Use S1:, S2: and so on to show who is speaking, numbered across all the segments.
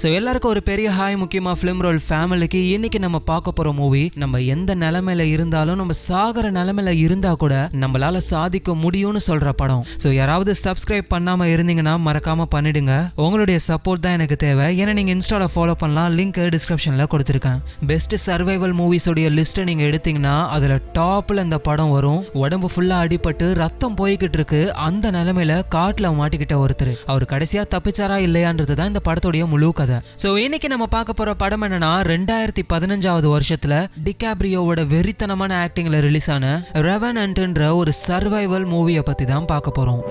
S1: so எல்லாருக்கும் ஒரு பெரிய ஹாய் முக்கியமாக ஃபிலிம் ரோல் ஃபேமிலிக்கு இன்னைக்கு நம்ம பார்க்க போகிற மூவி நம்ம எந்த நிலமையில இருந்தாலும் நம்ம சாகிற நிலமையில இருந்தால் கூட நம்மளால சாதிக்க முடியும்னு சொல்கிற படம் ஸோ யாராவது சப்ஸ்கிரைப் பண்ணாமல் இருந்தீங்கன்னா மறக்காமல் பண்ணிடுங்க உங்களுடைய சப்போர்ட் தான் எனக்கு தேவை ஏன்னா நீங்கள் இன்ஸ்டாவில் ஃபாலோ பண்ணலாம் லிங்க் டிஸ்கிரிப்ஷனில் கொடுத்துருக்கேன் பெஸ்ட் சர்வைவல் மூவிஸோடைய லிஸ்ட்டை நீங்கள் எடுத்தீங்கன்னா அதில் டாப்பில் இந்த படம் வரும் உடம்பு ஃபுல்லாக அடிபட்டு ரத்தம் போய்கிட்டு இருக்கு அந்த நிலமையில காட்டில் மாட்டிக்கிட்ட ஒருத்தர் அவர் கடைசியாக தப்பிச்சாரா இல்லையான்றது தான் இந்த படத்துடைய முழு கதை கதை ஸோ இன்னைக்கு நம்ம பார்க்க போகிற படம் என்னன்னா ரெண்டாயிரத்தி பதினஞ்சாவது வருஷத்தில் டிகாப்ரியோவோட வெறித்தனமான ஆக்டிங்கில் ரிலீஸ் ஆன ரெவன் அண்ட்ன்ற ஒரு சர்வைவல் மூவியை பற்றி தான் பார்க்க போகிறோம்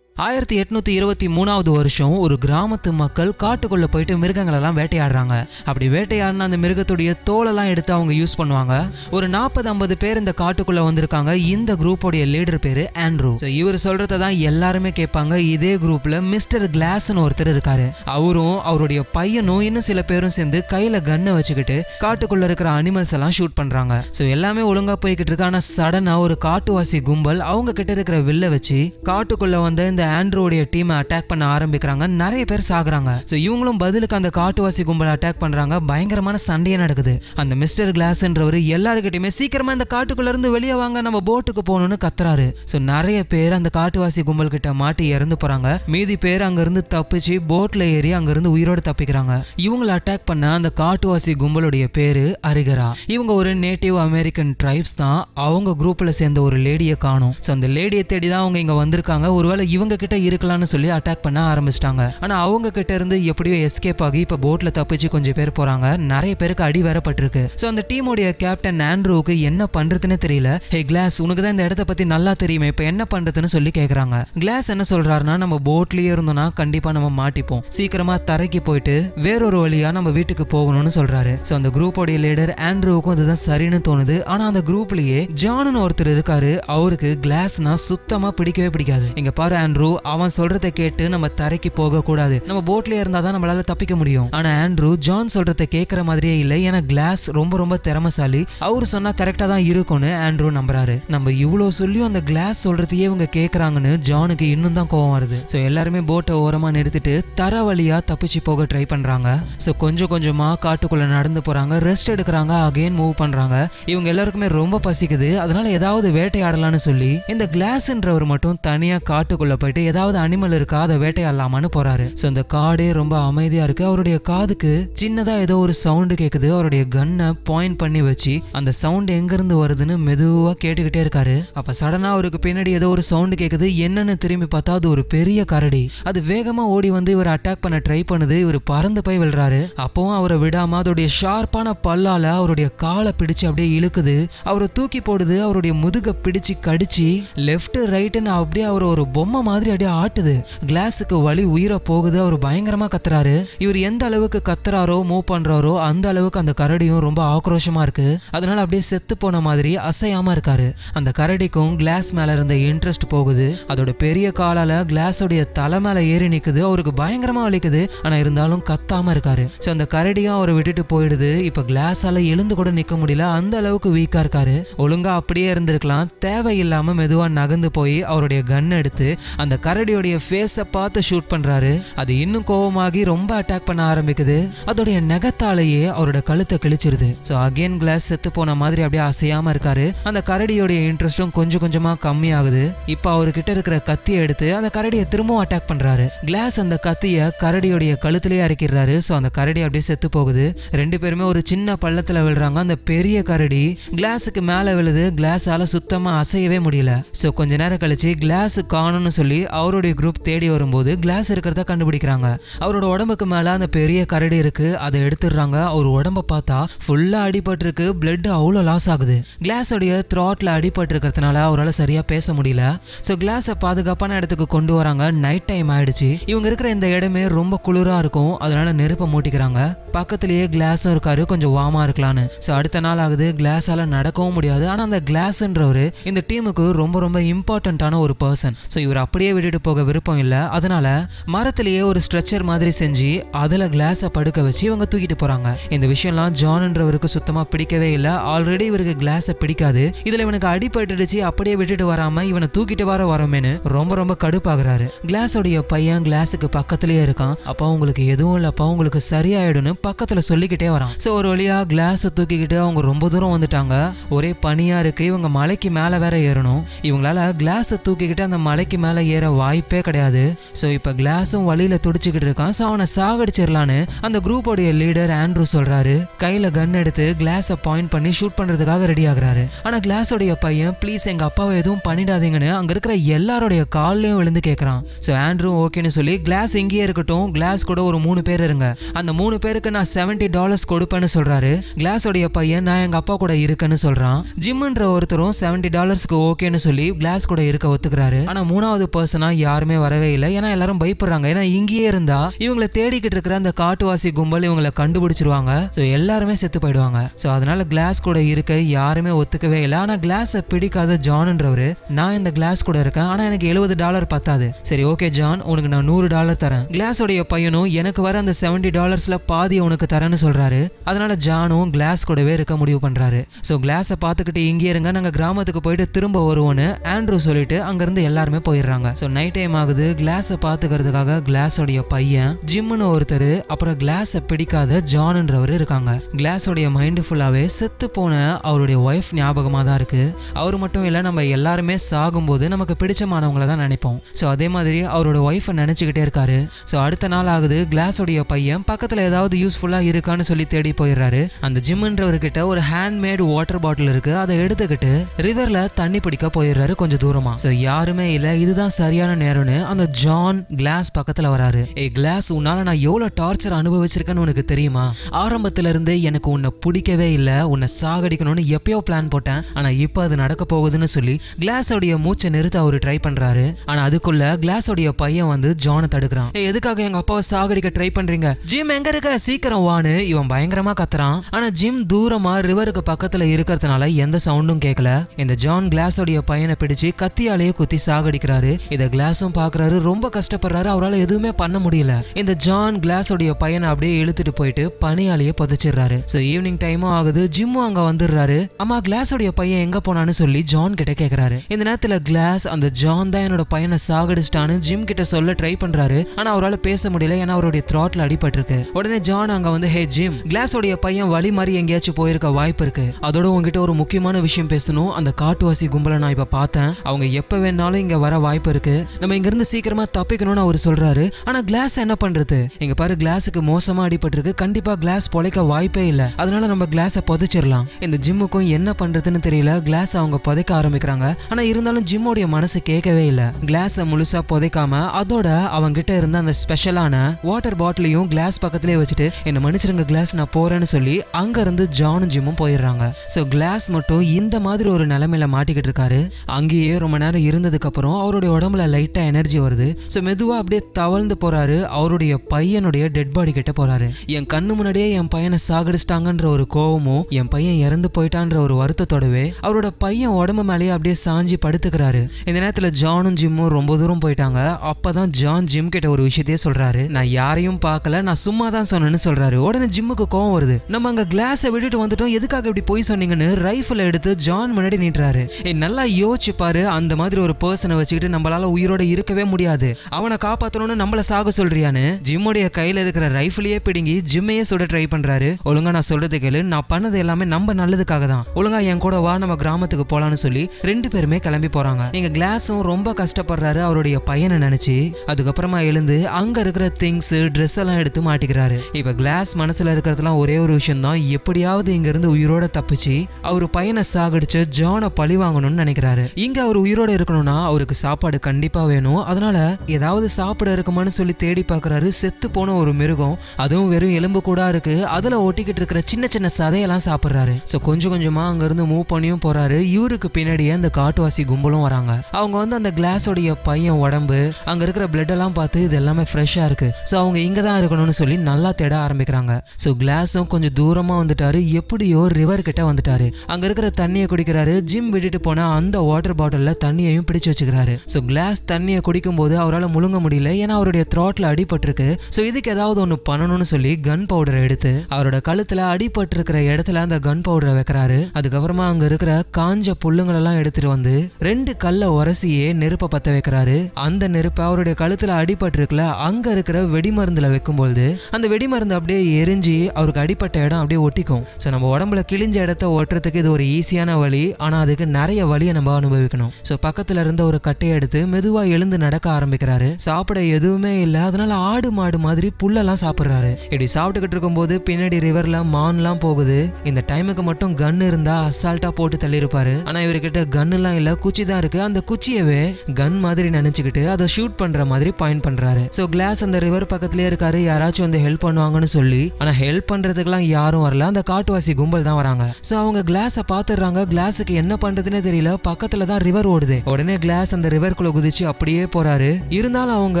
S1: ஆயிரத்தி எட்நூத்தி இருபத்தி மூணாவது வருஷம் ஒரு கிராமத்து மக்கள் காட்டுக்குள்ள போயிட்டு மிருகங்களெல்லாம் வேட்டையாடுறாங்க அப்படி வேட்டையாடுனா அந்த மிருகத்துடைய தோலெல்லாம் எடுத்து அவங்க யூஸ் பண்ணுவாங்க ஒரு நாற்பது ஐம்பது பேர் இந்த காட்டுக்குள்ள வந்திருக்காங்க இந்த குரூப்போடைய லீடர் பேரு ஆண்ட்ரூ இவர் சொல்றத தான் எல்லாருமே கேட்பாங்க இதே குரூப்ல மிஸ்டர் கிளாஸ்னு ஒருத்தர் இருக்காரு அவரும் அவருடைய பையனும் இன்னும் சில பேரும் சேர்ந்து கையில கன்னை வச்சுக்கிட்டு காட்டுக்குள்ள இருக்கிற அனிமல்ஸ் எல்லாம் ஷூட் பண்றாங்க ஸோ எல்லாமே ஒழுங்கா போய்கிட்டு இருக்கு ஆனா சடனா ஒரு காட்டுவாசி கும்பல் அவங்க கிட்ட இருக்கிற வில்ல வச்சு காட்டுக்குள்ள வந்த இந்த ஆண்ட்ரோடைய டீம் அட்டாக் பண்ண ஆரம்பிக்கிறாங்க நிறைய பேர் சாகுறாங்க ஸோ இவங்களும் பதிலுக்கு அந்த காட்டுவாசி கும்பல் அட்டாக் பண்ணுறாங்க பயங்கரமான சண்டையே நடக்குது அந்த மிஸ்டர் கிளாஸ்ன்றவர் எல்லாருக்கிட்டையுமே சீக்கிரமா இந்த காட்டுக்குள்ளேருந்து வெளியே வாங்க நம்ம போட்டுக்கு போகணும்னு கத்துறாரு ஸோ நிறைய பேர் அந்த காட்டுவாசி கும்பல் கிட்ட மாட்டி இறந்து போகிறாங்க மீதி பேர் அங்கேருந்து தப்பிச்சு போட்டில் ஏறி அங்கேருந்து உயிரோடு தப்பிக்கிறாங்க இவங்களை அட்டாக் பண்ண அந்த காட்டுவாசி கும்பலுடைய பேர் அரிகரா இவங்க ஒரு நேட்டிவ் அமெரிக்கன் ட்ரைப்ஸ் தான் அவங்க குரூப்பில் சேர்ந்த ஒரு லேடியை காணும் ஸோ அந்த லேடியை தேடி தான் அவங்க இங்கே வந்திருக்காங்க ஒருவேளை இவங்க கிட்ட இருக்கலாம்னு சொல்லி அட்டாக் பண்ண ஆரம்பிச்சிட்டாங்க ஆனா அவங்க கிட்ட இருந்து எப்படியோ எஸ்கேப் ஆகி இப்போ போட்ல தப்பிச்சு கொஞ்சம் பேர் போறாங்க நிறைய பேருக்கு அடி வரப்பட்டிருக்கு சோ அந்த டீமுடைய கேப்டன் ஆண்ட்ரூவுக்கு என்ன பண்றதுன்னு தெரியல ஹே கிளாஸ் உனக்கு தான் இந்த இடத்த பத்தி நல்லா தெரியுமே இப்ப என்ன பண்றதுன்னு சொல்லி கேக்குறாங்க கிளாஸ் என்ன சொல்றாருன்னா நம்ம போட்லயே இருந்தோம்னா கண்டிப்பா நம்ம மாட்டிப்போம் சீக்கிரமா தரைக்கு போயிட்டு வேறொரு வழியா நம்ம வீட்டுக்கு போகணும்னு சொல்றாரு சோ அந்த குரூப்போடைய லீடர் ஆண்ட்ரோவுக்கும் அதுதான் சரின்னு தோணுது ஆனா அந்த குரூப்லயே ஜானன் ஒருத்தர் இருக்காரு அவருக்கு கிளாஸ்னா சுத்தமா பிடிக்கவே பிடிக்காது இங்கே பாரு ஆண்ட்ரோ ஆண்ட்ரூ அவன் சொல்றதை கேட்டு நம்ம தரைக்கு போகக்கூடாது நம்ம போட்ல இருந்தாதான் தான் நம்மளால தப்பிக்க முடியும் ஆனா ஆண்ட்ரூ ஜான் சொல்றதை கேட்கற மாதிரியே இல்லை ஏன்னா கிளாஸ் ரொம்ப ரொம்ப திறமசாலி அவர் சொன்னா கரெக்டா தான் இருக்கும்னு ஆண்ட்ரூ நம்புறாரு நம்ம இவ்வளோ சொல்லியும் அந்த கிளாஸ் சொல்றதையே இவங்க கேட்கறாங்கன்னு ஜானுக்கு இன்னும் தான் கோவம் வருது ஸோ எல்லாருமே போட்டை ஓரமா நிறுத்திட்டு தர வழியா தப்பிச்சு போக ட்ரை பண்றாங்க ஸோ கொஞ்சம் கொஞ்சமா காட்டுக்குள்ள நடந்து போறாங்க ரெஸ்ட் எடுக்கிறாங்க அகைன் மூவ் பண்றாங்க இவங்க எல்லாருக்குமே ரொம்ப பசிக்குது அதனால ஏதாவது வேட்டையாடலாம்னு சொல்லி இந்த கிளாஸ்ன்றவர் மட்டும் தனியா காட்டுக்குள்ள போயிட்டு கிட்ட ஏதாவது அனிமல் இருக்கா அதை வேட்டையாடலாமான்னு போறாரு ஸோ அந்த காடே ரொம்ப அமைதியா இருக்கு அவருடைய காதுக்கு சின்னதா ஏதோ ஒரு சவுண்டு கேட்குது அவருடைய கன்னை பாயிண்ட் பண்ணி வச்சு அந்த சவுண்ட் இருந்து வருதுன்னு மெதுவாக கேட்டுக்கிட்டே இருக்காரு அப்ப சடனா அவருக்கு பின்னாடி ஏதோ ஒரு சவுண்டு கேட்குது என்னன்னு திரும்பி பார்த்தா அது ஒரு பெரிய கரடி அது வேகமா ஓடி வந்து இவர் அட்டாக் பண்ண ட்ரை பண்ணுது இவர் பறந்து போய் விழுறாரு அப்பவும் அவரை விடாம அதோடைய ஷார்ப்பான பல்லால அவருடைய காலை பிடிச்சு அப்படியே இழுக்குது அவரை தூக்கி போடுது அவருடைய முதுக பிடிச்சு கடிச்சு லெஃப்ட் ரைட்டுன்னு அப்படியே அவர் ஒரு பொம்மை மாதிரி மாதிரி அப்படியே ஆட்டுது கிளாஸுக்கு வழி உயிரை போகுது அவர் பயங்கரமாக கத்துறாரு இவர் எந்த அளவுக்கு கத்துறாரோ மூவ் பண்றாரோ அந்த அளவுக்கு அந்த கரடியும் ரொம்ப ஆக்ரோஷமாக இருக்கு அதனால அப்படியே செத்து போன மாதிரி அசையாம இருக்காரு அந்த கரடிக்கும் கிளாஸ் மேல இருந்த இன்ட்ரெஸ்ட் போகுது அதோட பெரிய காலால கிளாஸோடைய தலை மேலே ஏறி நிற்குது அவருக்கு பயங்கரமா வலிக்குது ஆனா இருந்தாலும் கத்தாம இருக்காரு ஸோ அந்த கரடியும் அவரை விட்டுட்டு போயிடுது இப்போ கிளாஸால எழுந்து கூட நிற்க முடியல அந்த அளவுக்கு வீக்காக இருக்காரு ஒழுங்கா அப்படியே இருந்திருக்கலாம் தேவையில்லாமல் மெதுவாக நகர்ந்து போய் அவருடைய கன் எடுத்து அந்த அந்த கரடியோடைய ஃபேஸை பார்த்து ஷூட் பண்ணுறாரு அது இன்னும் கோபமாகி ரொம்ப அட்டாக் பண்ண ஆரம்பிக்குது அதோடைய நகத்தாலேயே அவரோட கழுத்தை கிழிச்சிருது ஸோ அகெயின் கிளாஸ் செத்து போன மாதிரி அப்படியே அசையாமல் இருக்காரு அந்த கரடியோடைய இன்ட்ரெஸ்ட்டும் கொஞ்சம் கொஞ்சமாக கம்மியாகுது இப்போ அவர்கிட்ட இருக்கிற கத்தியை எடுத்து அந்த கரடியை திரும்பவும் அட்டாக் பண்ணுறாரு கிளாஸ் அந்த கத்தியை கரடியோடைய கழுத்துலேயே அரைக்கிறாரு ஸோ அந்த கரடி அப்படியே செத்து போகுது ரெண்டு பேருமே ஒரு சின்ன பள்ளத்தில் விழுறாங்க அந்த பெரிய கரடி கிளாஸுக்கு மேலே விழுது கிளாஸால் சுத்தமாக அசையவே முடியல ஸோ கொஞ்ச நேரம் கழிச்சு கிளாஸ் காணும்னு சொல்லி அவருடைய குரூப் தேடி வரும்போது கிளாஸ் இருக்கிறத கண்டுபிடிக்கிறாங்க அவரோட உடம்புக்கு மேலே அந்த பெரிய கரடி இருக்கு அதை எடுத்துடுறாங்க அவர் உடம்ப பார்த்தா ஃபுல்லாக இருக்கு பிளட் அவ்வளோ லாஸ் ஆகுது கிளாஸோடைய த்ராட்டில் இருக்கிறதுனால அவரால் சரியாக பேச முடியல ஸோ கிளாஸை பாதுகாப்பான இடத்துக்கு கொண்டு வராங்க நைட் டைம் ஆயிடுச்சு இவங்க இருக்கிற இந்த இடமே ரொம்ப குளிராக இருக்கும் அதனால நெருப்பை மூட்டிக்கிறாங்க பக்கத்துலேயே கிளாஸும் இருக்காரு கொஞ்சம் வாமா இருக்கலான்னு ஸோ அடுத்த நாள் ஆகுது கிளாஸால் நடக்கவும் முடியாது ஆனால் அந்த கிளாஸ்ன்றவர் இந்த டீமுக்கு ரொம்ப ரொம்ப இம்பார்ட்டண்ட்டான ஒரு பர்சன் ஸோ இவர் அப்படியே அப்படியே விட்டுட்டு போக விருப்பம் இல்லை அதனால மரத்திலேயே ஒரு ஸ்ட்ரெச்சர் மாதிரி செஞ்சு அதில் கிளாஸை படுக்க வச்சு இவங்க தூக்கிட்டு போறாங்க இந்த விஷயம்லாம் ஜான்ன்றவருக்கு சுத்தமாக பிடிக்கவே இல்லை ஆல்ரெடி இவருக்கு கிளாஸை பிடிக்காது இதில் இவனுக்கு அடிபட்டுடுச்சு அப்படியே விட்டுட்டு வராம இவனை தூக்கிட்டு வர வரோமேனு ரொம்ப ரொம்ப கடுப்பாகிறாரு கிளாஸோடைய பையன் கிளாஸுக்கு பக்கத்திலேயே இருக்கான் அப்பா உங்களுக்கு எதுவும் இல்லைப்பா உங்களுக்கு சரியாயிடும்னு பக்கத்தில் சொல்லிக்கிட்டே வரான் ஸோ ஒரு வழியாக கிளாஸை தூக்கிக்கிட்டு அவங்க ரொம்ப தூரம் வந்துட்டாங்க ஒரே பனியாக இருக்கு இவங்க மலைக்கு மேலே வேற ஏறணும் இவங்களால கிளாஸை தூக்கிக்கிட்டு அந்த மலைக்கு மேலே ஏற வாய்ப்பே கிடையாது ஸோ இப்போ கிளாஸும் வழியில் துடிச்சிக்கிட்டு இருக்கான் ஸோ அவனை சாகடிச்சிடலான்னு அந்த குரூப்போடைய லீடர் ஆண்ட்ரூ சொல்கிறாரு கையில் கன் எடுத்து கிளாஸை பாயிண்ட் பண்ணி ஷூட் பண்ணுறதுக்காக ரெடி ஆகிறாரு ஆனால் கிளாஸோடைய பையன் ப்ளீஸ் எங்கள் அப்பாவை எதுவும் பண்ணிடாதீங்கன்னு அங்கே இருக்கிற எல்லாருடைய கால்லையும் விழுந்து கேட்குறான் ஸோ ஆண்ட்ரூ ஓகேன்னு சொல்லி கிளாஸ் இங்கேயே இருக்கட்டும் கிளாஸ் கூட ஒரு மூணு பேர் இருங்க அந்த மூணு பேருக்கு நான் செவன்ட்டி டாலர்ஸ் கொடுப்பேன்னு சொல்கிறாரு கிளாஸோடைய பையன் நான் எங்கள் அப்பா கூட இருக்கேன்னு சொல்கிறான் ஜிம்ன்ற ஒருத்தரும் செவன்ட்டி டாலர்ஸ்க்கு ஓகேன்னு சொல்லி கிளாஸ் கூட இருக்க ஒத்துக்கிறாரு ஆனால் மூணாவது பர்சன் பர்சனா யாருமே வரவே இல்லை ஏன்னா எல்லாரும் பயப்படுறாங்க ஏன்னா இங்கேயே இருந்தா இவங்களை தேடிக்கிட்டு இருக்கிற அந்த காட்டுவாசி கும்பல் இவங்களை கண்டுபிடிச்சிருவாங்க ஸோ எல்லாருமே செத்து போயிடுவாங்க ஸோ அதனால கிளாஸ் கூட இருக்க யாருமே ஒத்துக்கவே இல்லை ஆனால் கிளாஸை பிடிக்காத ஜான்ன்றவர் நான் இந்த கிளாஸ் கூட இருக்கேன் ஆனால் எனக்கு எழுபது டாலர் பத்தாது சரி ஓகே ஜான் உனக்கு நான் நூறு டாலர் தரேன் கிளாஸோடைய பையனும் எனக்கு வர அந்த செவன்டி டாலர்ஸில் பாதி உனக்கு தரேன்னு சொல்கிறாரு அதனால ஜானும் கிளாஸ் கூடவே இருக்க முடிவு பண்ணுறாரு ஸோ கிளாஸை பார்த்துக்கிட்டு இங்கே இருங்க நாங்கள் கிராமத்துக்கு போயிட்டு திரும்ப வருவோன்னு ஆண்ட்ரூ சொல்லிட்டு அங்கேருந்து எல்லாருமே போயிடுறாங்க ஸோ நைட் டைம் ஆகுது கிளாஸை பார்த்துக்கிறதுக்காக கிளாஸோடைய பையன் ஜிம்னு ஒருத்தர் அப்புறம் கிளாஸை பிடிக்காத ஜான்ன்றவர் இருக்காங்க கிளாஸோடைய மைண்டு ஃபுல்லாகவே செத்து போன அவருடைய ஒய்ஃப் ஞாபகமாக தான் இருக்குது அவர் மட்டும் இல்லை நம்ம எல்லாருமே சாகும்போது நமக்கு பிடிச்சமானவங்கள தான் நினைப்போம் ஸோ அதே மாதிரி அவரோட ஒய்ஃபை நினச்சிக்கிட்டே இருக்காரு ஸோ அடுத்த நாள் ஆகுது கிளாஸோடைய பையன் பக்கத்தில் ஏதாவது யூஸ்ஃபுல்லாக இருக்கான்னு சொல்லி தேடி போயிடுறாரு அந்த ஜிம்ன்றவர்கிட்ட ஒரு ஹேண்ட்மேட் வாட்டர் பாட்டில் இருக்குது அதை எடுத்துக்கிட்டு ரிவரில் தண்ணி பிடிக்க போயிடுறாரு கொஞ்சம் தூரமாக ஸோ யாருமே இல்லை இதுதான் சார் சரியான நேரம்னு அந்த ஜான் கிளாஸ் பக்கத்துல வராரு ஏ கிளாஸ் உன்னால நான் எவ்வளவு டார்ச்சர் அனுபவிச்சிருக்கேன்னு உனக்கு தெரியுமா ஆரம்பத்துல இருந்து எனக்கு உன்னை பிடிக்கவே இல்ல உன்னை சாகடிக்கணும்னு எப்பயோ பிளான் போட்டேன் ஆனா இப்ப அது நடக்க போகுதுன்னு சொல்லி கிளாஸோடைய மூச்சை நிறுத்த அவரு ட்ரை பண்றாரு ஆனா அதுக்குள்ள கிளாஸோடைய பையன் வந்து ஜானை தடுக்கிறான் ஏ எதுக்காக எங்க அப்பாவை சாகடிக்க ட்ரை பண்றீங்க ஜிம் எங்க இருக்க சீக்கிரம் வான்னு இவன் பயங்கரமா கத்துறான் ஆனா ஜிம் தூரமா ரிவருக்கு பக்கத்துல இருக்கிறதுனால எந்த சவுண்டும் கேட்கல இந்த ஜான் கிளாஸோடைய பையனை பிடிச்சு கத்தியாலேயே குத்தி சாகடிக்கிறாரு இதை கிளாஸும் பாக்குறாரு ரொம்ப கஷ்டப்படுறாரு அவரால் எதுவுமே பண்ண முடியல இந்த ஜான் உடைய பையனை அப்படியே இழுத்துட்டு போயிட்டு பணியாளியை புதைச்சிடுறாரு ஸோ ஈவினிங் டைமும் ஆகுது ஜிம்மும் அங்க வந்துடுறாரு அம்மா உடைய பையன் எங்க போனான்னு சொல்லி ஜான் கிட்ட கேக்குறாரு இந்த நேரத்துல கிளாஸ் அந்த ஜான் தான் என்னோட பையனை சாகடிச்சிட்டான்னு ஜிம் கிட்ட சொல்ல ட்ரை பண்றாரு ஆனா அவரால் பேச முடியல ஏன்னா அவருடைய அடிபட்டு இருக்கு உடனே ஜான் அங்க வந்து ஹே ஜிம் உடைய பையன் வழி மாதிரி எங்கேயாச்சும் போயிருக்க வாய்ப்பு இருக்கு அதோட உங்ககிட்ட ஒரு முக்கியமான விஷயம் பேசணும் அந்த காட்டுவாசி கும்பலை நான் இப்போ பார்த்தேன் அவங்க எப்போ வேணாலும் இங்க வர வாய்ப்பு இருக்கு இருக்கு நம்ம இங்க இருந்து சீக்கிரமா தப்பிக்கணும்னு அவர் சொல்றாரு ஆனா கிளாஸ் என்ன பண்றது இங்க பாரு கிளாஸுக்கு மோசமா அடிபட்டிருக்கு கண்டிப்பா கிளாஸ் பொழைக்க வாய்ப்பே இல்ல அதனால நம்ம கிளாஸ புதைச்சிடலாம் இந்த ஜிம்முக்கும் என்ன பண்றதுன்னு தெரியல கிளாஸ் அவங்க புதைக்க ஆரம்பிக்கிறாங்க ஆனா இருந்தாலும் ஜிம்மோடைய மனசு கேட்கவே இல்ல கிளாஸ முழுசா புதைக்காம அதோட அவங்க கிட்ட இருந்த அந்த ஸ்பெஷலான வாட்டர் பாட்டிலையும் கிளாஸ் பக்கத்திலே வச்சுட்டு என்ன மன்னிச்சிருங்க கிளாஸ் நான் போறேன்னு சொல்லி அங்க இருந்து ஜானும் ஜிம்மும் போயிடுறாங்க ஸோ கிளாஸ் மட்டும் இந்த மாதிரி ஒரு நிலைமையில மாட்டிக்கிட்டு இருக்காரு அங்கேயே ரொம்ப நேரம் இருந்ததுக்கு அப்புறம் அவருடைய உடம்புல உடம்புல லைட்டா எனர்ஜி வருது ஸோ மெதுவாக அப்படியே தவழ்ந்து போறாரு அவருடைய பையனுடைய டெட் பாடி கிட்ட போறாரு என் கண்ணு முன்னாடியே என் பையனை சாகடிச்சிட்டாங்கன்ற ஒரு கோவமும் என் பையன் இறந்து போயிட்டான்ற ஒரு வருத்தத்தோடவே அவரோட பையன் உடம்பு மேலேயே அப்படியே சாஞ்சி படுத்துக்கிறாரு இந்த நேரத்தில் ஜானும் ஜிம்மும் ரொம்ப தூரம் போயிட்டாங்க அப்பதான் ஜான் ஜிம் கிட்ட ஒரு விஷயத்தையே சொல்கிறாரு நான் யாரையும் பார்க்கல நான் சும்மா தான் சொன்னேன்னு சொல்கிறாரு உடனே ஜிம்முக்கு கோவம் வருது நம்ம அங்கே கிளாஸை விட்டுட்டு வந்துட்டோம் எதுக்காக இப்படி போய் சொன்னீங்கன்னு ரைஃபிள் எடுத்து ஜான் முன்னாடி நீட்டுறாரு நல்லா யோசிச்சு பாரு அந்த மாதிரி ஒரு பர்சனை வச்சுக்கிட்டு நம்மளால உயிரோட இருக்கவே முடியாது அவனை காப்பாத்தணும்னு நம்மள சாக சொல்றியான்னு ஜிம்முடைய கையில இருக்கிற ரைஃபிளையே பிடுங்கி ஜிம்மையே சுட ட்ரை பண்றாரு ஒழுங்கா நான் சொல்றது கேளு நான் பண்ணது எல்லாமே நம்ம நல்லதுக்காக தான் ஒழுங்கா என் கூட வா நம்ம கிராமத்துக்கு போலான்னு சொல்லி ரெண்டு பேருமே கிளம்பி போறாங்க நீங்க கிளாஸும் ரொம்ப கஷ்டப்படுறாரு அவருடைய பையனை நினைச்சு அதுக்கப்புறமா எழுந்து அங்க இருக்கிற திங்ஸ் ட்ரெஸ் எல்லாம் எடுத்து மாட்டிக்கிறாரு இப்ப கிளாஸ் மனசுல இருக்கிறதுலாம் ஒரே ஒரு விஷயம் தான் எப்படியாவது இங்க இருந்து உயிரோட தப்பிச்சு அவர் பையனை சாகடிச்சு ஜானை பழி வாங்கணும்னு நினைக்கிறாரு இங்க அவர் உயிரோட இருக்கணும்னா அவருக்கு சாப்பாடு கண்டிப்பாக வேணும் அதனால ஏதாவது சாப்பிட இருக்குமான்னு சொல்லி தேடி பார்க்குறாரு செத்து போன ஒரு மிருகம் அதுவும் வெறும் எலும்பு கூட இருக்கு அதில் ஒட்டிக்கிட்டு இருக்கிற சின்ன சின்ன சதையெல்லாம் சாப்பிட்றாரு ஸோ கொஞ்சம் கொஞ்சமாக இருந்து மூவ் பண்ணியும் போகிறாரு இவருக்கு பின்னாடியே அந்த காட்டுவாசி கும்பலும் வராங்க அவங்க வந்து அந்த கிளாஸோடைய பையன் உடம்பு அங்கே இருக்கிற பிளட் எல்லாம் பார்த்து இது எல்லாமே ஃப்ரெஷ்ஷாக இருக்குது ஸோ அவங்க இங்கே தான் இருக்கணும்னு சொல்லி நல்லா தேட ஆரம்பிக்கிறாங்க ஸோ கிளாஸும் கொஞ்சம் தூரமாக வந்துட்டாரு எப்படியோ ரிவர் கிட்ட வந்துட்டாரு அங்கே இருக்கிற தண்ணியை குடிக்கிறாரு ஜிம் விட்டுட்டு போனால் அந்த வாட்டர் பாட்டிலில் தண்ணியையும் பிடிச்சு வச்சுக்கிறாரு ஸோ கிளாஸ் தண்ணியை குடிக்கும்போது அவரால் முழுங்க முடியல ஏன்னா அவருடைய த்ராட்டில் அடிபட்டிருக்கு ஸோ இதுக்கு ஏதாவது ஒன்று பண்ணணும்னு சொல்லி கன் பவுடரை எடுத்து அவரோட கழுத்தில் அடிபட்டிருக்கிற இடத்துல அந்த கன் பவுடரை வைக்கிறாரு அதுக்கப்புறமா அங்கே இருக்கிற காஞ்ச புல்லுங்களெல்லாம் எடுத்துட்டு வந்து ரெண்டு கல்லை உரசியே நெருப்பை பற்ற வைக்கிறாரு அந்த நெருப்பை அவருடைய கழுத்தில் அடிபட்டிருக்குல அங்கே இருக்கிற வெடிமருந்தில் வைக்கும்போது அந்த வெடிமருந்து அப்படியே எரிஞ்சு அவருக்கு அடிப்பட்ட இடம் அப்படியே ஒட்டிக்கும் ஸோ நம்ம உடம்புல கிழிஞ்ச இடத்த ஒட்டுறதுக்கு இது ஒரு ஈஸியான வழி ஆனால் அதுக்கு நிறைய வழியை நம்ம அனுபவிக்கணும் ஸோ பக்கத்தில் இருந்த ஒரு கட்டையை எடுத்து மெதுவா எழுந்து நடக்க ஆரம்பிக்கிறாரு சாப்பிட எதுவுமே இல்ல அதனால ஆடு மாடு மாதிரி புல்லெல்லாம் சாப்பிடுறாரு இப்படி சாப்பிட்டுக்கிட்டு இருக்கும் போது பின்னாடி ரிவர்ல மான்லாம் போகுது இந்த டைமுக்கு மட்டும் கன் இருந்தா அசால்ட்டா போட்டு தள்ளியிருப்பாரு ஆனா இவர்கிட்ட கன் எல்லாம் இல்ல குச்சி தான் இருக்கு அந்த குச்சியவே கன் மாதிரி நினைச்சுக்கிட்டு அதை ஷூட் பண்ற மாதிரி பாயிண்ட் பண்றாரு சோ கிளாஸ் அந்த ரிவர் பக்கத்துலயே இருக்காரு யாராச்சும் வந்து ஹெல்ப் பண்ணுவாங்கன்னு சொல்லி ஆனா ஹெல்ப் பண்றதுக்கெல்லாம் யாரும் வரல அந்த காட்டுவாசி கும்பல் தான் வராங்க சோ அவங்க கிளாஸை பாத்துறாங்க கிளாஸுக்கு என்ன பண்றதுன்னு தெரியல பக்கத்துல தான் ரிவர் ஓடுது உடனே கிளாஸ் அந்த குள்ள குதிச்சு அப்படியே போறாரு இருந்தாலும் அவங்க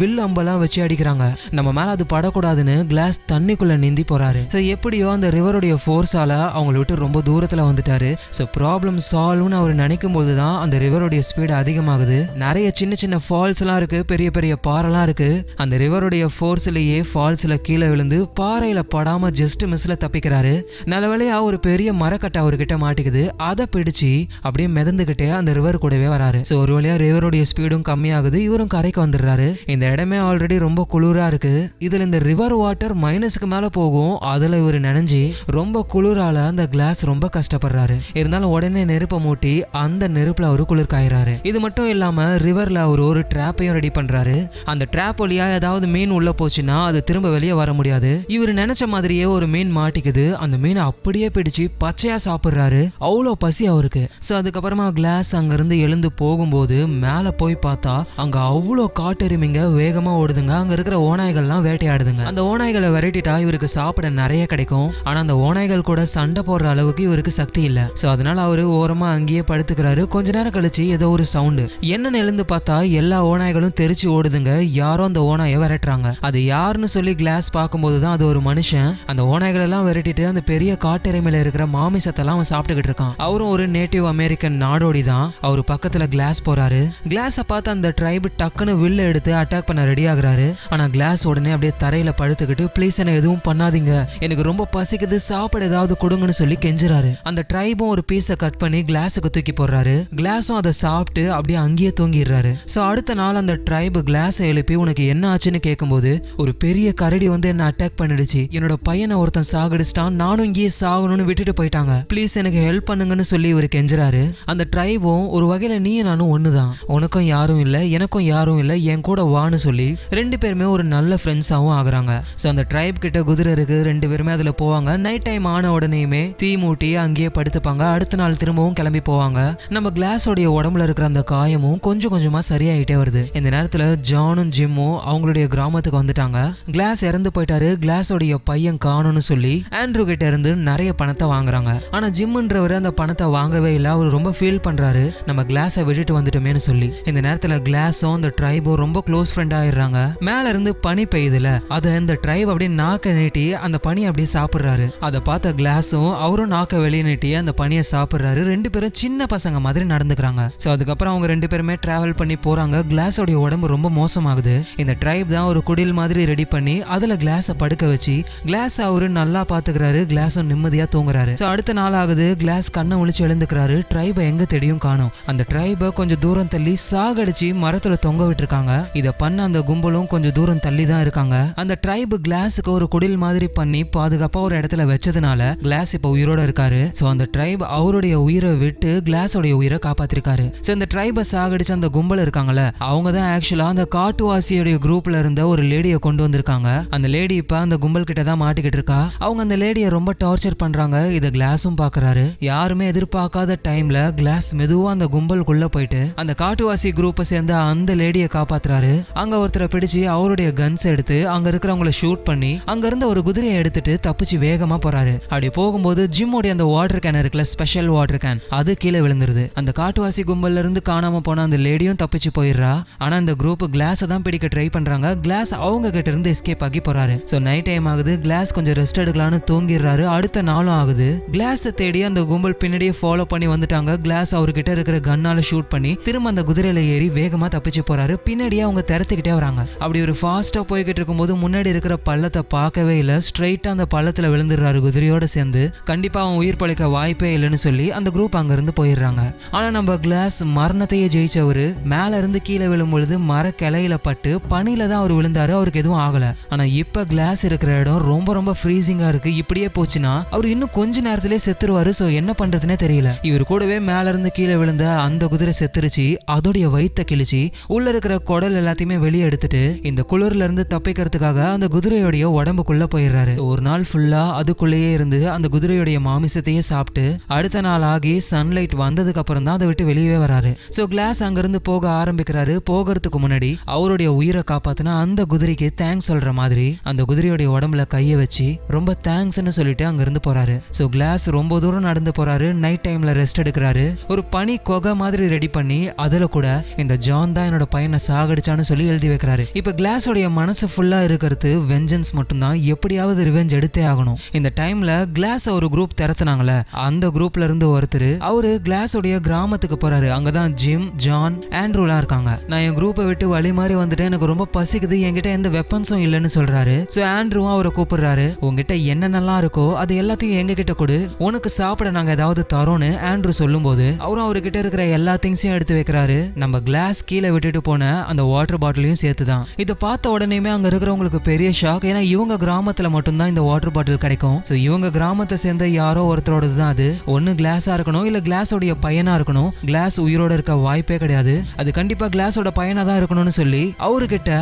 S1: வில் அம்பெல்லாம் வச்சு அடிக்கிறாங்க நம்ம மேல அது படக்கூடாதுன்னு கிளாஸ் தண்ணிக்குள்ள நீந்தி போறாரு ஸோ எப்படியோ அந்த ரிவருடைய ஃபோர்ஸால அவங்கள விட்டு ரொம்ப தூரத்துல வந்துட்டாரு ஸோ ப்ராப்ளம் சால்வ்னு அவர் நினைக்கும் போது தான் அந்த ரிவருடைய ஸ்பீடு அதிகமாகுது நிறைய சின்ன சின்ன ஃபால்ஸ்லாம் இருக்கு பெரிய பெரிய பாறைலாம் இருக்கு அந்த ரிவருடைய போர்ஸ்லயே ஃபால்ஸ்ல கீழே விழுந்து பாறையில படாம ஜஸ்ட் மிஸ்ல தப்பிக்கிறாரு நல்லவேளையா ஒரு பெரிய மரக்கட்டை அவர்கிட்ட மாட்டிக்குது அதை பிடிச்சு அப்படியே மிதந்துகிட்டே அந்த ரிவர் கூடவே வராரு ஸோ ஒரு வழியா ரிவருடைய ஸ்பீடும் கம்மியாகுது இவரும் கரைக்கு வந்துடுறாரு இந்த இடமே ஆல்ரெடி ரொம்ப குளிரா இருக்கு இதுல இந்த ரிவர் வாட்டர் மைனஸுக்கு மேல போகும் அதுல இவர் நினைஞ்சு ரொம்ப குளிரால அந்த கிளாஸ் ரொம்ப கஷ்டப்படுறாரு இருந்தாலும் உடனே நெருப்பை மூட்டி அந்த நெருப்புல அவரு குளிர்காயிறாரு இது மட்டும் இல்லாம ரிவர்ல அவர் ஒரு ட்ராப்பையும் ரெடி பண்றாரு அந்த ட்ராப் வழியா ஏதாவது மீன் உள்ள போச்சுன்னா அது திரும்ப வெளியே வர முடியாது இவர் நினைச்ச மாதிரியே ஒரு மீன் மாட்டிக்குது அந்த மீனை அப்படியே பிடிச்சு பச்சையா சாப்பிடுறாரு அவ்வளோ பசி அவருக்கு ஸோ அதுக்கப்புறமா கிளாஸ் அங்கிருந்து எழுந்து போகும்போது மேலே போய் போய் பார்த்தா அங்க அவ்வளோ காட்டெருமைங்க வேகமா ஓடுதுங்க அங்க இருக்கிற ஓநாய்கள்லாம் வேட்டையாடுதுங்க அந்த ஓநாய்களை விரட்டிட்டா இவருக்கு சாப்பிட நிறைய கிடைக்கும் ஆனா அந்த ஓநாய்கள் கூட சண்டை போடுற அளவுக்கு இவருக்கு சக்தி இல்ல சோ அதனால அவரு ஓரமா அங்கேயே படுத்துக்கிறாரு கொஞ்ச நேரம் கழிச்சு ஏதோ ஒரு சவுண்டு என்னன்னு எழுந்து பார்த்தா எல்லா ஓநாய்களும் தெரிச்சு ஓடுதுங்க யாரும் அந்த ஓநாயை விரட்டுறாங்க அது யாருன்னு சொல்லி கிளாஸ் பார்க்கும்போது தான் அது ஒரு மனுஷன் அந்த ஓநாய்கள் எல்லாம் விரட்டிட்டு அந்த பெரிய காட்டெருமையில இருக்கிற மாமிசத்தெல்லாம் அவன் சாப்பிட்டுக்கிட்டு இருக்கான் அவரும் ஒரு நேட்டிவ் அமெரிக்கன் நாடோடி தான் அவர் பக்கத்துல கிளாஸ் போறாரு கிளாஸ் கிளாஸை பார்த்து அந்த ட்ரைப் டக்குன்னு வில்ல எடுத்து அட்டாக் பண்ண ரெடி ஆகுறாரு ஆனால் கிளாஸ் உடனே அப்படியே தரையில் படுத்துக்கிட்டு ப்ளீஸ் என்ன எதுவும் பண்ணாதீங்க எனக்கு ரொம்ப பசிக்குது சாப்பிட ஏதாவது கொடுங்கன்னு சொல்லி கெஞ்சுறாரு அந்த ட்ரைபும் ஒரு பீஸை கட் பண்ணி கிளாஸுக்கு தூக்கி போடுறாரு கிளாஸும் அதை சாப்பிட்டு அப்படியே அங்கேயே தூங்கிடுறாரு ஸோ அடுத்த நாள் அந்த ட்ரைபு கிளாஸை எழுப்பி உனக்கு என்ன ஆச்சுன்னு கேட்கும்போது ஒரு பெரிய கரடி வந்து என்ன அட்டாக் பண்ணிடுச்சு என்னோட பையனை ஒருத்தன் சாகடிச்சிட்டான் நானும் இங்கேயே சாகணும்னு விட்டுட்டு போயிட்டாங்க ப்ளீஸ் எனக்கு ஹெல்ப் பண்ணுங்கன்னு சொல்லி இவர் கெஞ்சுறாரு அந்த ட்ரைவும் ஒரு வகையில் நீ நானும் ஒன்று தான் உனக்கும் யாரும் இல்லை எனக்கும் யாரும் இல்லை என் கூட வான்னு சொல்லி ரெண்டு பேருமே ஒரு நல்ல ஃப்ரெண்ட்ஸாகவும் ஆகுறாங்க ஸோ அந்த ட்ரைப் கிட்ட குதிரை இருக்கு ரெண்டு பேருமே அதில் போவாங்க நைட் டைம் ஆன உடனேயுமே தீ மூட்டி அங்கேயே படுத்துப்பாங்க அடுத்த நாள் திரும்பவும் கிளம்பி போவாங்க நம்ம கிளாஸோடைய உடம்புல இருக்கிற அந்த காயமும் கொஞ்சம் கொஞ்சமாக சரியாயிட்டே வருது இந்த நேரத்தில் ஜானும் ஜிம்மும் அவங்களுடைய கிராமத்துக்கு வந்துட்டாங்க கிளாஸ் இறந்து போயிட்டாரு கிளாஸோடைய பையன் காணும்னு சொல்லி ஆண்ட்ரூ கிட்ட இருந்து நிறைய பணத்தை வாங்குறாங்க ஆனால் ஜிம்ன்றவர் அந்த பணத்தை வாங்கவே இல்லை அவர் ரொம்ப ஃபீல் பண்ணுறாரு நம்ம கிளாஸை விட்டுட்டு வந்துட்டோமேனு சொல்லி இந்த நேரத்துல கிளாஸும் இந்த டிரைபும் ரொம்ப க்ளோஸ் ஃப்ரெண்ட் ஆயிடுறாங்க மேல இருந்து பனி பெய்யுதுல அதை இந்த டிரைப் அப்படியே நாக்க நீட்டி அந்த பனி அப்படியே சாப்பிடுறாரு அதை பார்த்த கிளாஸும் அவரும் நாக்க வெளியே நீட்டி அந்த பனியை சாப்பிடுறாரு ரெண்டு பேரும் சின்ன பசங்க மாதிரி நடந்துக்கிறாங்க ஸோ அதுக்கப்புறம் அவங்க ரெண்டு பேருமே டிராவல் பண்ணி போறாங்க கிளாஸோடைய உடம்பு ரொம்ப மோசமாகுது இந்த ட்ரைப் தான் ஒரு குடில் மாதிரி ரெடி பண்ணி அதுல கிளாஸை படுக்க வச்சு கிளாஸ் அவரு நல்லா பாத்துக்கிறாரு கிளாஸும் நிம்மதியா தூங்குறாரு ஸோ அடுத்த நாள் ஆகுது கிளாஸ் கண்ணை ஒழிச்சு எழுந்துக்கிறாரு ட்ரைபை எங்க தெரியும் காணும் அந்த ட்ரைபை கொஞ்சம் தூரம் தள்ளி சாகடிச்சு மரத்துல தொங்க விட்டுருக்காங்க இத பண்ண அந்த கும்பலும் கொஞ்சம் தூரம் தள்ளி தான் இருக்காங்க அந்த ட்ரைபு கிளாஸுக்கு ஒரு குடில் மாதிரி பண்ணி பாதுகாப்பா ஒரு இடத்துல வச்சதுனால கிளாஸ் இப்ப உயிரோட இருக்காரு சோ அந்த ட்ரைப் அவருடைய உயிரை விட்டு கிளாஸோடைய உயிரை காப்பாத்திருக்காரு சோ இந்த டிரைப சாகடிச்சு அந்த கும்பல் இருக்காங்கல்ல அவங்க தான் ஆக்சுவலா அந்த காட்டுவாசியுடைய குரூப்ல இருந்த ஒரு லேடியை கொண்டு வந்திருக்காங்க அந்த லேடி இப்ப அந்த கும்பல் கிட்ட தான் மாட்டிக்கிட்டு இருக்கா அவங்க அந்த லேடியை ரொம்ப டார்ச்சர் பண்றாங்க இத கிளாஸும் பாக்குறாரு யாருமே எதிர்பார்க்காத டைம்ல கிளாஸ் மெதுவா அந்த கும்பலுக்குள்ள போயிட்டு அந்த காட்டுவாசி குரூப்பை சேர்ந்த அந்த லேடியை காப்பாத்துறாரு அங்க ஒருத்தரை பிடிச்சு அவருடைய கன்ஸ் எடுத்து அங்க இருக்கிறவங்கள ஷூட் பண்ணி அங்க இருந்த ஒரு குதிரையை எடுத்துட்டு தப்பிச்சு வேகமா போறாரு அப்படி போகும்போது ஜிம்முடைய அந்த வாட்டர் கேன் இருக்குல்ல ஸ்பெஷல் வாட்டர் கேன் அது கீழே விழுந்துருது அந்த காட்டுவாசி கும்பல்ல இருந்து காணாம போன அந்த லேடியும் தப்பிச்சு போயிடுறா ஆனா அந்த குரூப் கிளாஸை தான் பிடிக்க ட்ரை பண்றாங்க கிளாஸ் அவங்க கிட்ட இருந்து எஸ்கேப் ஆகி போறாரு ஸோ நைட் டைம் ஆகுது கிளாஸ் கொஞ்சம் ரெஸ்ட் எடுக்கலாம்னு தூங்கிடுறாரு அடுத்த நாளும் ஆகுது கிளாஸை தேடி அந்த கும்பல் பின்னாடியே ஃபாலோ பண்ணி வந்துட்டாங்க கிளாஸ் அவர்கிட்ட இருக்கிற கன்னால ஷூட் பண்ணி திரும்ப அந்த குதிரையில ஏறி வேகமாக தப்பிச்சு போறாரு பின்னாடியே அவங்க திறத்துக்கிட்டே வராங்க அப்படி ஒரு ஃபாஸ்ட்டாக போய்கிட்டு இருக்கும்போது முன்னாடி இருக்கிற பள்ளத்தை பார்க்கவே இல்லை ஸ்ட்ரைட்டாக அந்த பள்ளத்தில் விழுந்துடுறாரு குதிரையோட சேர்ந்து கண்டிப்பாக அவன் உயிர் பழிக்க வாய்ப்பே இல்லைன்னு சொல்லி அந்த குரூப் அங்கேருந்து போயிடுறாங்க ஆனால் நம்ம கிளாஸ் மரணத்தையே ஜெயிச்சவர் மேலேருந்து கீழே விழும்பொழுது மர கிளையில பட்டு பனியில் தான் அவர் விழுந்தாரு அவருக்கு எதுவும் ஆகலை ஆனால் இப்போ கிளாஸ் இருக்கிற இடம் ரொம்ப ரொம்ப ஃப்ரீசிங்காக இருக்குது இப்படியே போச்சுன்னா அவர் இன்னும் கொஞ்ச நேரத்திலே செத்துருவாரு ஸோ என்ன பண்ணுறதுனே தெரியல இவர் கூடவே மேலேருந்து கீழே விழுந்த அந்த குதிரை செத்துருச்சு அதோடைய வயிற்ற கிழிச்சு உள்ள இருக்கிற குடல் எல்லாத்தையுமே வெளியே எடுத்துட்டு இந்த குளிர்ல இருந்து தப்பிக்கிறதுக்காக அந்த குதிரையுடைய உடம்புக்குள்ள போயிடுறாரு ஒரு நாள் ஃபுல்லா அதுக்குள்ளேயே இருந்து அந்த குதிரையுடைய மாமிசத்தையே சாப்பிட்டு அடுத்த நாள் ஆகி சன்லைட் வந்ததுக்கு அப்புறம் தான் அதை விட்டு வெளியே வராரு ஸோ கிளாஸ் அங்கிருந்து போக ஆரம்பிக்கிறாரு போகிறதுக்கு முன்னாடி அவருடைய உயிரை காப்பாத்தினா அந்த குதிரைக்கு தேங்க்ஸ் சொல்ற மாதிரி அந்த குதிரையுடைய உடம்புல கையை வச்சு ரொம்ப தேங்க்ஸ்னு சொல்லிட்டு அங்கிருந்து போறாரு ஸோ கிளாஸ் ரொம்ப தூரம் நடந்து போறாரு நைட் டைம்ல ரெஸ்ட் எடுக்கிறாரு ஒரு பனி கொகை மாதிரி ரெடி பண்ணி அதில் கூட இந்த ஜான் தான் என்னோட பையனை சாகடிச்சான்னு சொல்லி எழுதி வைக்கிறாரு இப்ப கிளாஸோடைய மனசு ஃபுல்லா இருக்கிறது வெஞ்சன்ஸ் மட்டும்தான் எப்படியாவது ரிவெஞ்ச் எடுத்தே ஆகணும் இந்த டைம்ல கிளாஸ் ஒரு குரூப் திறத்துனாங்கல்ல அந்த குரூப்ல இருந்து ஒருத்தர் அவரு கிளாஸோடைய கிராமத்துக்கு போறாரு அங்கதான் ஜிம் ஜான் ஆண்ட்ரூலாம் இருக்காங்க நான் என் குரூப்பை விட்டு வழி மாதிரி வந்துட்டேன் எனக்கு ரொம்ப பசிக்குது என்கிட்ட எந்த வெப்பன்ஸும் இல்லைன்னு சொல்றாரு சோ ஆண்ட்ரூவும் அவரை கூப்பிடுறாரு உங்ககிட்ட என்னென்னலாம் இருக்கோ அது எல்லாத்தையும் எங்க கிட்ட கொடு உனக்கு சாப்பிட நாங்க ஏதாவது தரோம்னு ஆண்ட்ரூ சொல்லும் போது அவரும் அவர்கிட்ட இருக்கிற எல்லா திங்ஸையும் எடுத்து வைக்கிறாரு நம்ம நம்ம கிளாஸ் கீழே விட்டுட்டு போன அந்த வாட்டர் பாட்டிலையும் சேர்த்து தான் இதை பார்த்த உடனேமே அங்கே இருக்கிறவங்களுக்கு பெரிய ஷாக் ஏன்னா இவங்க கிராமத்தில் மட்டும்தான் இந்த வாட்டர் பாட்டில் கிடைக்கும் ஸோ இவங்க கிராமத்தை சேர்ந்த யாரோ ஒருத்தரோடது தான் அது ஒன்று கிளாஸாக இருக்கணும் இல்லை கிளாஸோடைய பையனாக இருக்கணும் கிளாஸ் உயிரோட இருக்க வாய்ப்பே கிடையாது அது கண்டிப்பாக கிளாஸோட பையனாக தான் இருக்கணும்னு சொல்லி அவர்கிட்ட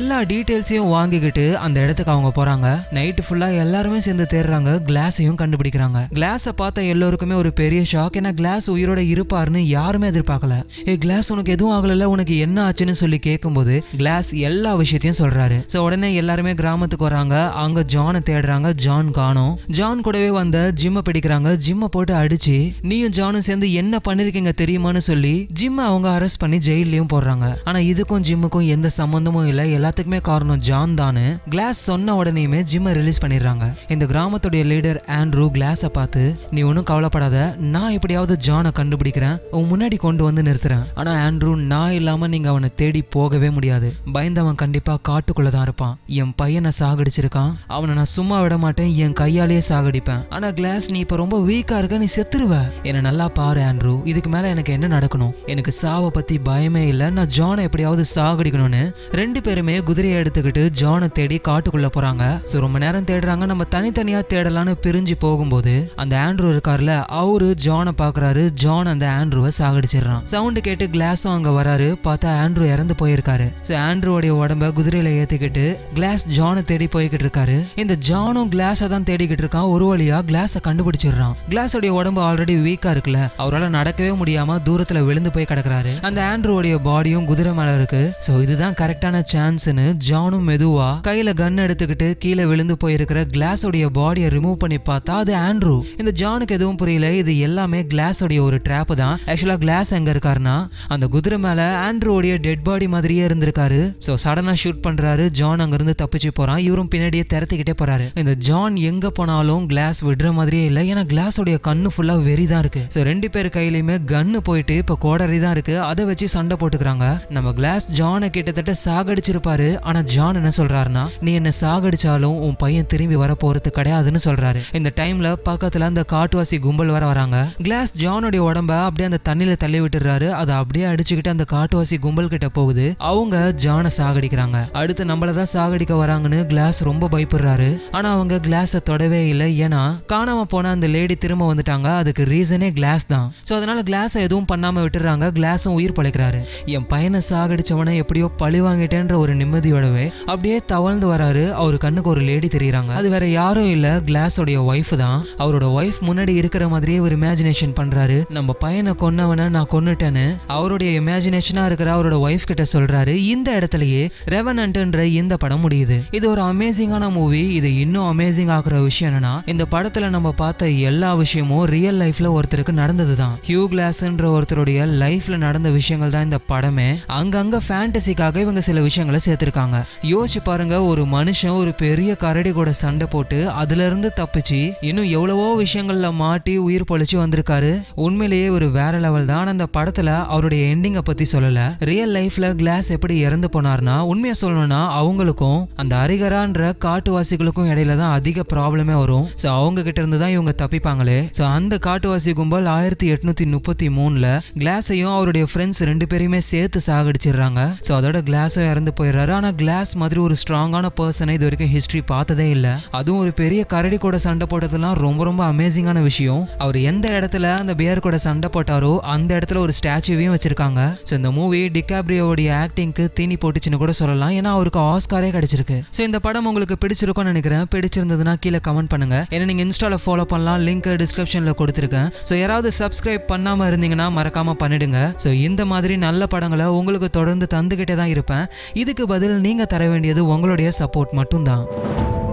S1: எல்லா டீட்டெயில்ஸையும் வாங்கிக்கிட்டு அந்த இடத்துக்கு அவங்க போகிறாங்க நைட்டு ஃபுல்லாக எல்லாருமே சேர்ந்து தேடுறாங்க கிளாஸையும் கண்டுபிடிக்கிறாங்க கிளாஸை பார்த்த எல்லோருக்குமே ஒரு பெரிய ஷாக் ஏன்னா கிளாஸ் உயிரோட இருப்பாருன்னு யாருமே எதிர்பார்க்கல ஏ கிளாஸ் உனக்கு எதுவும் ஆகல உனக்கு என்ன ஆச்சுன்னு சொல்லி கேட்கும்போது கிளாஸ் எல்லா விஷயத்தையும் சொல்றாரு ஸோ உடனே எல்லாருமே கிராமத்துக்கு வராங்க அங்க ஜானை தேடுறாங்க ஜான் காணும் ஜான் கூடவே வந்த ஜிம்மை பிடிக்கிறாங்க ஜிம்மை போட்டு அடிச்சு நீயும் ஜானும் சேர்ந்து என்ன பண்ணிருக்கீங்க தெரியுமான்னு சொல்லி ஜிம்மை அவங்க அரெஸ்ட் பண்ணி ஜெயிலையும் போடுறாங்க ஆனா இதுக்கும் ஜிம்முக்கும் எந்த சம்பந்தமும் இல்லை எல்லாத்துக்குமே காரணம் ஜான் தானு கிளாஸ் சொன்ன உடனேயுமே ஜிம்மை ரிலீஸ் பண்ணிடுறாங்க இந்த கிராமத்துடைய லீடர் ஆண்ட்ரூ கிளாஸை பார்த்து நீ ஒன்றும் கவலைப்படாத நான் எப்படியாவது ஜானை கண்டுபிடிக்கிறேன் உன் முன்னாடி கொண்டு வந்து நிறுத்துறேன் ஆனா ஆண்ட்ரூ நான் இல்லாம நீங்க அவனை தேடி போகவே முடியாது பயந்தவன் கண்டிப்பா காட்டுக்குள்ளே தான் இருப்பான் என் பையனை சாகடிச்சிருக்கான் அவனை நான் சும்மா விட மாட்டேன் என் கையாலேயே சாகடிப்பேன் ஆனா கிளாஸ் நீ இப்ப ரொம்ப வீக்காக இருக்க நீ செத்துருவ என்ன நல்லா பாரு ஆண்ட்ரூ இதுக்கு மேல எனக்கு என்ன நடக்கணும் எனக்கு சாவை பற்றி பயமே இல்லை நான் ஜானை எப்படியாவது சாகடிக்கணும்னு ரெண்டு பேருமே குதிரையை எடுத்துக்கிட்டு ஜானை தேடி காட்டுக்குள்ளே போகிறாங்க ஸோ ரொம்ப நேரம் தேடுறாங்க நம்ம தனித்தனியாக தேடலான்னு பிரிஞ்சு போகும்போது அந்த ஆண்ட்ரூ இருக்கார்ல அவரு ஜானை பாக்குறாரு ஜான் அந்த ஆண்ட்ரூவை சாகடிச்சிடுறான் சவுண்டு கேட்டு கிளாஸ் கிளாஸும் அங்க வராரு பார்த்தா ஆண்ட்ரூ இறந்து போயிருக்காரு ஸோ உடம்ப குதிரையில ஏத்துக்கிட்டு கிளாஸ் ஜானை தேடி போய்கிட்டு இருக்காரு இந்த ஜானும் கிளாஸை தான் தேடிக்கிட்டு இருக்கான் ஒரு வழியா கிளாஸ கண்டுபிடிச்சிடுறான் கிளாஸோட உடம்பு ஆல்ரெடி வீக்கா இருக்குல்ல அவரால் நடக்கவே முடியாம தூரத்துல விழுந்து போய் கிடக்குறாரு அந்த ஆண்ட்ரூவோடைய பாடியும் குதிரை மேல இருக்கு சோ இதுதான் கரெக்டான சான்ஸ்னு ஜானும் மெதுவா கையில கன் எடுத்துக்கிட்டு கீழே விழுந்து போயிருக்கிற கிளாஸோட பாடியை ரிமூவ் பண்ணி பார்த்தா அது ஆண்ட்ரூ இந்த ஜானுக்கு எதுவும் புரியல இது எல்லாமே கிளாஸோட ஒரு ட்ராப் தான் ஆக்சுவலா கிளாஸ் எங்க இருக்காருன்னா அந்த குதிரை மேலே ஆண்ட்ரோடைய டெட் பாடி மாதிரியே இருந்திருக்காரு ஸோ சடனாக ஷூட் பண்ணுறாரு ஜான் அங்கேருந்து தப்பிச்சு போகிறான் இவரும் பின்னாடியே திறத்துக்கிட்டே போகிறாரு இந்த ஜான் எங்கே போனாலும் கிளாஸ் விடுற மாதிரியே இல்லை ஏன்னா கிளாஸோடைய கண்ணு ஃபுல்லாக வெறி தான் இருக்குது ஸோ ரெண்டு பேர் கையிலையுமே கன்னு போயிட்டு இப்போ கோடரி தான் இருக்குது அதை வச்சு சண்டை போட்டுக்கிறாங்க நம்ம கிளாஸ் ஜானை கிட்டத்தட்ட சாகடிச்சிருப்பாரு ஆனால் ஜான் என்ன சொல்கிறாருன்னா நீ என்ன சாகடிச்சாலும் உன் பையன் திரும்பி வர போகிறது கிடையாதுன்னு சொல்கிறாரு இந்த டைமில் பக்கத்தில் அந்த காட்டுவாசி கும்பல் வர வராங்க கிளாஸ் ஜானுடைய உடம்ப அப்படியே அந்த தண்ணியில் தள்ளி விட்டுறாரு அதை அப்படியே அடிச்சு அடிச்சுக்கிட்டு அந்த காட்டுவாசி கும்பல் கிட்ட போகுது அவங்க ஜானை சாகடிக்கிறாங்க அடுத்து நம்மள தான் சாகடிக்க வராங்கன்னு கிளாஸ் ரொம்ப பயப்படுறாரு ஆனா அவங்க கிளாஸ் தொடவே இல்லை ஏன்னா காணாம போன அந்த லேடி திரும்ப வந்துட்டாங்க அதுக்கு ரீசனே கிளாஸ் தான் ஸோ அதனால கிளாஸை எதுவும் பண்ணாம விட்டுறாங்க கிளாஸும் உயிர் பழைக்கிறாரு என் பையனை சாகடிச்சவனை எப்படியோ பழி வாங்கிட்டேன்ற ஒரு நிம்மதியோடவே அப்படியே தவழ்ந்து வராரு அவர் கண்ணுக்கு ஒரு லேடி தெரியுறாங்க அது வேற யாரும் இல்ல கிளாஸோடைய ஒய்ஃப் தான் அவரோட ஒய்ஃப் முன்னாடி இருக்கிற மாதிரியே ஒரு இமேஜினேஷன் பண்றாரு நம்ம பையனை கொன்னவனை நான் கொன்னுட்டேன்னு அவருடைய இமேஜினேஷனாக இருக்கிற அவரோட ஒய்ஃப் கிட்ட சொல்றாரு இந்த இடத்துலயே ரெவனண்ட்ன்ற இந்த படம் முடியுது இது ஒரு அமேசிங்கான மூவி இது இன்னும் அமேசிங் ஆகுற விஷயம் என்னன்னா இந்த படத்துல நம்ம பார்த்த எல்லா விஷயமும் ரியல் லைஃப்ல ஒருத்தருக்கு நடந்தது தான் ஹியூ கிளாஸ்ன்ற ஒருத்தருடைய லைஃப்ல நடந்த விஷயங்கள் தான் இந்த படமே அங்கங்க ஃபேண்டசிக்காக இவங்க சில விஷயங்களை சேர்த்திருக்காங்க யோசிச்சு பாருங்க ஒரு மனுஷன் ஒரு பெரிய கரடி கூட சண்டை போட்டு அதுல இருந்து தப்பிச்சு இன்னும் எவ்வளவோ விஷயங்கள்ல மாட்டி உயிர் பொழிச்சு வந்திருக்காரு உண்மையிலேயே ஒரு வேற லெவல் தான் அந்த படத்துல அவருடைய எண்டிங்கை பற்றி சொல்லல ரியல் லைஃப்ல கிளாஸ் எப்படி இறந்து போனார்னா உண்மையை சொல்லணும்னா அவங்களுக்கும் அந்த அரிகரான்ற காட்டுவாசிகளுக்கும் இடையில தான் அதிக ப்ராப்ளமே வரும் ஸோ அவங்க கிட்ட இருந்து தான் இவங்க தப்பிப்பாங்களே ஸோ அந்த காட்டுவாசி கும்பல் ஆயிரத்தி எட்நூத்தி முப்பத்தி மூணுல கிளாஸையும் அவருடைய ஃப்ரெண்ட்ஸ் ரெண்டு பேருமே சேர்த்து சாகடிச்சிடுறாங்க ஸோ அதோட கிளாஸும் இறந்து போயிடுறாரு ஆனால் கிளாஸ் மாதிரி ஒரு ஸ்ட்ராங்கான பர்சனை இது வரைக்கும் ஹிஸ்ட்ரி பார்த்ததே இல்லை அதுவும் ஒரு பெரிய கரடி கூட சண்டை போட்டதெல்லாம் ரொம்ப ரொம்ப அமேசிங்கான விஷயம் அவர் எந்த இடத்துல அந்த பியர் கூட சண்டை போட்டாரோ அந்த இடத்துல ஒரு ஸ்டாச்சுவையும் வச்சிருக்காங்க பண்ணியிருக்காங்க ஸோ இந்த மூவி டிகாப்ரியோடைய ஆக்டிங்க்கு தீனி போட்டுச்சுன்னு கூட சொல்லலாம் ஏன்னா அவருக்கு ஆஸ்காரே கிடச்சிருக்கு ஸோ இந்த படம் உங்களுக்கு பிடிச்சிருக்கும்னு நினைக்கிறேன் பிடிச்சிருந்ததுன்னா கீழே கமெண்ட் பண்ணுங்க ஏன்னா நீங்கள் இன்ஸ்டாவில் ஃபாலோ பண்ணலாம் லிங்க் டிஸ்கிரிப்ஷனில் கொடுத்துருக்கேன் ஸோ யாராவது சப்ஸ்கிரைப் பண்ணாமல் இருந்தீங்கன்னா மறக்காமல் பண்ணிடுங்க ஸோ இந்த மாதிரி நல்ல படங்களை உங்களுக்கு தொடர்ந்து தந்துக்கிட்டே தான் இருப்பேன் இதுக்கு பதில் நீங்கள் தர வேண்டியது உங்களுடைய சப்போர்ட் மட்டும்தான்